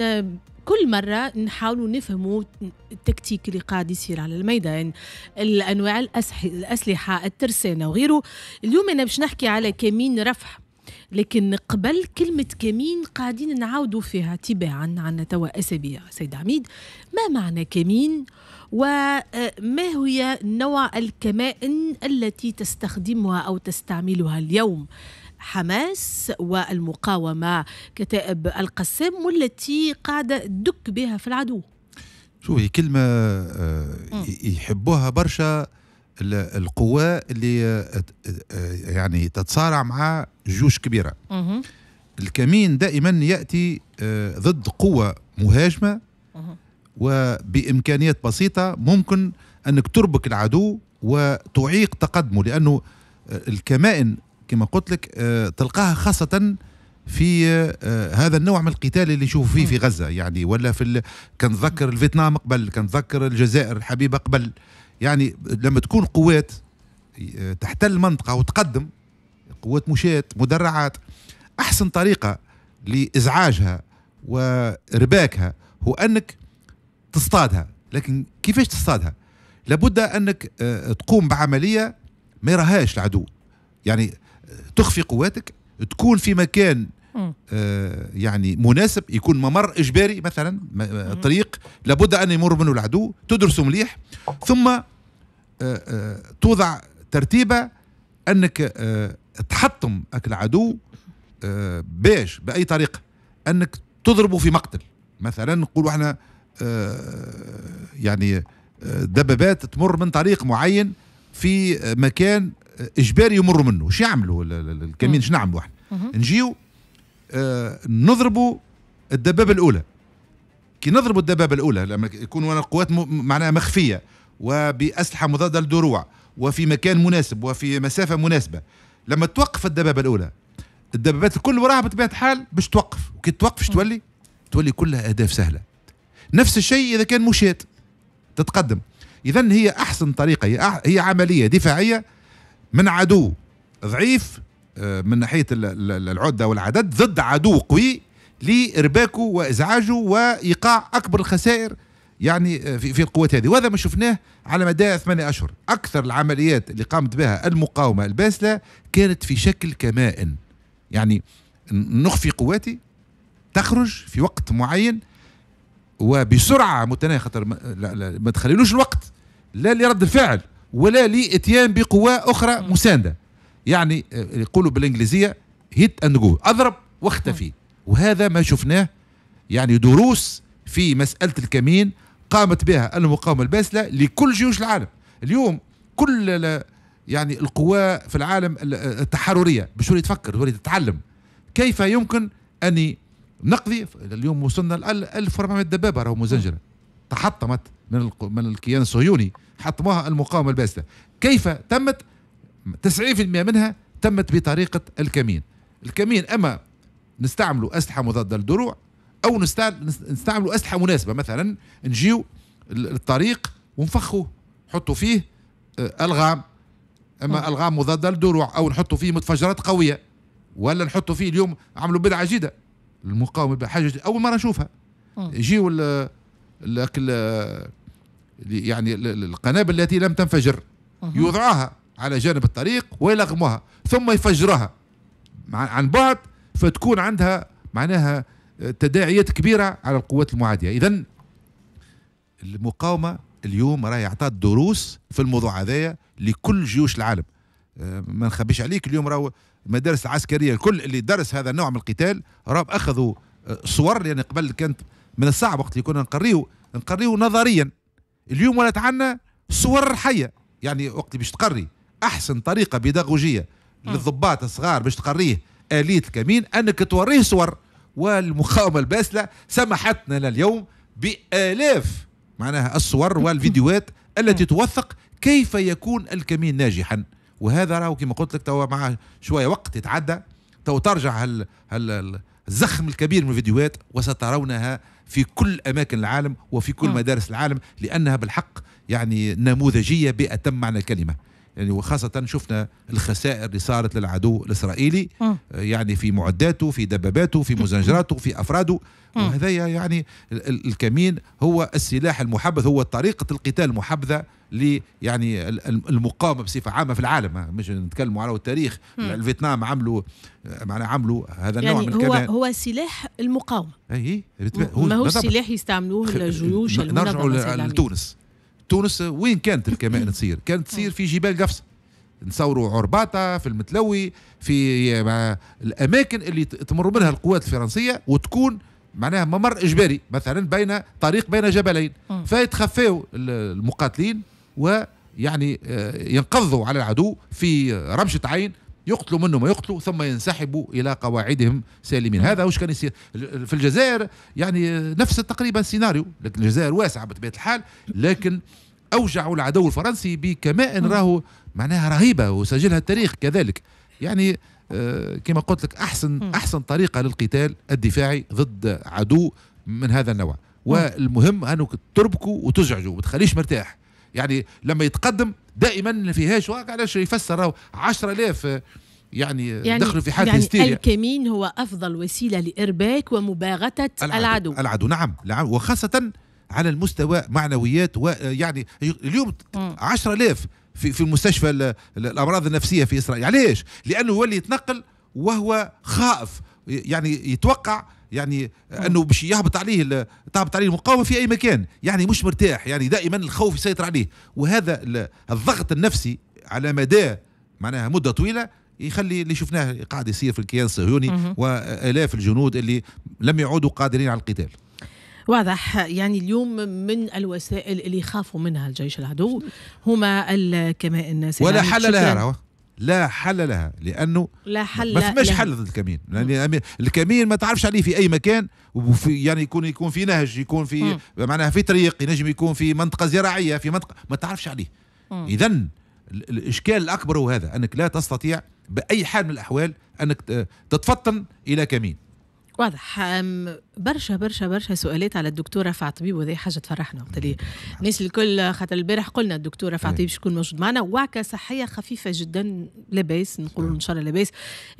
آه، كل مرة نحاولوا نفهموا التكتيك اللي قاعد يصير على الميدان الأنواع الأسلحة الترسانة وغيره اليوم أنا باش نحكي على كمين رفح لكن قبل كلمة كمين قاعدين نعاودوا فيها تباعا عندنا توا أسابيع سيد عميد ما معنى كمين وما آه، هي نوع الكمائن التي تستخدمها أو تستعملها اليوم حماس والمقاومة كتائب القسام والتي قاعدة دك بها في العدو شوفي كلمة آه، يحبوها برشا القوى اللي آه، آه، يعني تتصارع مع جيوش كبيرة الكمين دائما يأتي ضد قوة مهاجمة وبإمكانيات بسيطة ممكن أنك تربك العدو وتعيق تقدمه لأنه الكمائن كما قلت لك آه، تلقاها خاصه في آه، هذا النوع من القتال اللي نشوف فيه في غزه يعني ولا في ال... كنتذكر الفيتنام قبل كنتذكر الجزائر الحبيبه قبل يعني لما تكون قوات آه، تحتل منطقه وتقدم قوات مشاة مدرعات احسن طريقه لازعاجها ورباكها هو انك تصطادها لكن كيفاش تصطادها لابد انك تقوم بعمليه ما يراهاش العدو يعني تخفي قواتك تكون في مكان آه، يعني مناسب يكون ممر اجباري مثلا آه، طريق لابد ان يمر منه العدو تدرسه مليح ثم آه، توضع ترتيبه انك تحطم العدو باش باي طريقه انك تضربه في مقتل مثلا نقولوا احنا يعني دبابات تمر من طريق معين في مكان اجباري يمروا منه شو يعملوا الكمين شو نعملوا احنا نجيو آه، نضربوا الدبابه الاولى كي نضربوا الدبابه الاولى لما يكونوا القوات معناها مخفيه وباسلحه مضاده للدروع وفي مكان مناسب وفي مسافه مناسبه لما توقف الدبابه الاولى الدبابات الكل وراها بطبيعه الحال باش توقف وكي توقف شو تولي؟ تولي كلها اهداف سهله نفس الشيء اذا كان مشات تتقدم اذا هي احسن طريقه هي عمليه دفاعيه من عدو ضعيف آه، من ناحيه العده والعدد ضد عدو قوي لارباكه وازعاجه وايقاع اكبر الخسائر يعني آه، في, في القوات هذه وهذا ما شفناه على مدى ثمانية أشهر أكثر العمليات اللي قامت بها المقاومة الباسلة كانت في شكل كمائن يعني نخفي قواتي تخرج في وقت معين وبسرعة متناهية خطر ما تخليلوش الوقت لا لرد الفعل ولا لاتيان بقوى اخرى مسانده يعني آه، يقولوا بالانجليزيه هيت اند جو اضرب واختفي وهذا ما شفناه يعني دروس في مساله الكمين قامت بها المقاومه الباسله لكل جيوش العالم اليوم كل يعني القوى في العالم آه، التحرريه باش تفكر تولي تتعلم كيف يمكن اني نقضي اليوم وصلنا ل 1400 دبابه راهو مزنجره تحطمت من من الكيان الصهيوني حطمها المقاومه الباسله كيف تمت 90% منها تمت بطريقه الكمين الكمين اما نستعملوا اسلحه مضاده للدروع او نستعملوا اسلحه مناسبه مثلا نجيو الطريق ونفخوه نحطوا فيه آه، الغام اما آه. الغام مضاده للدروع او نحطوا فيه متفجرات قويه ولا نحطوا فيه اليوم عملوا بدعه جديده المقاومه بحاجه اول مره نشوفها آه. يجيو يعني القنابل التي لم تنفجر يوضعها على جانب الطريق ويلغمها ثم يفجرها عن بعد فتكون عندها معناها آه، تداعيات كبيرة على القوات المعادية إذا المقاومة اليوم راهي اعطت دروس في الموضوع هذايا لكل جيوش العالم آه، ما نخبيش عليك اليوم راهو المدارس العسكرية الكل اللي درس هذا النوع من القتال راهم أخذوا آه، صور لأن يعني قبل كانت من الصعب وقت اللي كنا نقريو نقريو نظريا اليوم ولات عندنا صور حيه يعني وقت باش تقري احسن طريقه بيداغوجيه للضباط الصغار باش تقريه اليه الكمين انك توريه صور والمقاومه الباسله سمحتنا لليوم بالاف معناها الصور والفيديوهات التي توثق كيف يكون الكمين ناجحا وهذا راهو كما قلت لك توا مع شويه وقت يتعدى تو ترجع هال هال الزخم الكبير من الفيديوهات وسترونها في كل أماكن العالم وفي كل نعم. مدارس العالم لأنها بالحق يعني نموذجية بأتم معنى الكلمة يعني وخاصة شفنا الخسائر اللي صارت للعدو الإسرائيلي آه، يعني في معداته في دباباته في مزنجراته في أفراده وهذا يعني الكمين هو السلاح المحبذ هو طريقة القتال المحبذة لي يعني المقاومه بصفه عامه في العالم مش نتكلموا على التاريخ الفيتنام عملوا آه، معنا عملوا هذا يعني النوع يعني من هو الكلام. هو سلاح المقاومه اي هو هو سلاح يستعملوه الجيوش نرجعوا لتونس تونس وين كانت الكمائن تصير؟ كانت تصير في جبال قفصه نصوروا عرباطه في المتلوي في الاماكن اللي تمر منها القوات الفرنسيه وتكون معناها ممر اجباري مثلا بين طريق بين جبلين فيتخفوا المقاتلين ويعني آه، ينقضوا على العدو في آه، رمشه عين يقتلوا منه ما يقتلوا ثم ينسحبوا الى قواعدهم سالمين هذا وش كان يصير في الجزائر يعني نفس تقريبا السيناريو لكن الجزائر واسعه بطبيعه الحال لكن اوجعوا العدو الفرنسي بكمائن راهو معناها رهيبه وسجلها التاريخ كذلك يعني آه، كما قلت لك احسن احسن طريقه للقتال الدفاعي ضد عدو من هذا النوع والمهم انك تربكوا وتزعجوا وتخليش مرتاح يعني لما يتقدم دائما في واقع علاش يفسر راهو 10000 آه، يعني, يعني دخلوا في حاله يعني هستيريا الكمين هو افضل وسيله لارباك ومباغته العدو العدو, نعم نعم وخاصه على المستوى معنويات ويعني آه، اليوم 10000 في في المستشفى الامراض النفسيه في اسرائيل علاش لانه يولي يتنقل وهو خائف يعني يتوقع يعني انه باش يهبط عليه تهبط عليه المقاومه في اي مكان يعني مش مرتاح يعني دائما الخوف يسيطر عليه وهذا الضغط النفسي على مدى معناها مده طويله يخلي اللي شفناه قاعد يصير في الكيان الصهيوني والاف الجنود اللي لم يعودوا قادرين على القتال واضح يعني اليوم من الوسائل اللي يخافوا منها الجيش العدو هما الكمائن ولا حل لها لا حل لها لانه لا حل ما فماش حل ضد الكمين يعني الكمين ما تعرفش عليه في اي مكان وفي يعني يكون يكون في نهج يكون في معناها في طريق ينجم يكون في منطقه زراعيه في منطقه ما تعرفش عليه اذا الاشكال الاكبر هو هذا انك لا تستطيع باي حال من الاحوال انك تتفطن الى كمين واضح برشا برشا برشا سؤالات على الدكتور رفع طبيب وهذه حاجه تفرحنا وقت الناس الكل خاطر البارح قلنا الدكتور رفع طبيب إيه. شكون موجود معنا وعكه صحيه خفيفه جدا لاباس نقول ان شاء الله لاباس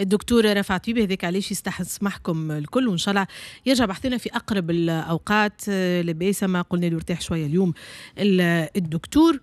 الدكتور رفع طبيب هذاك علاش يستسمحكم الكل وان شاء الله يرجع بحثنا في اقرب الاوقات لاباس ما قلنا له ارتاح شويه اليوم الدكتور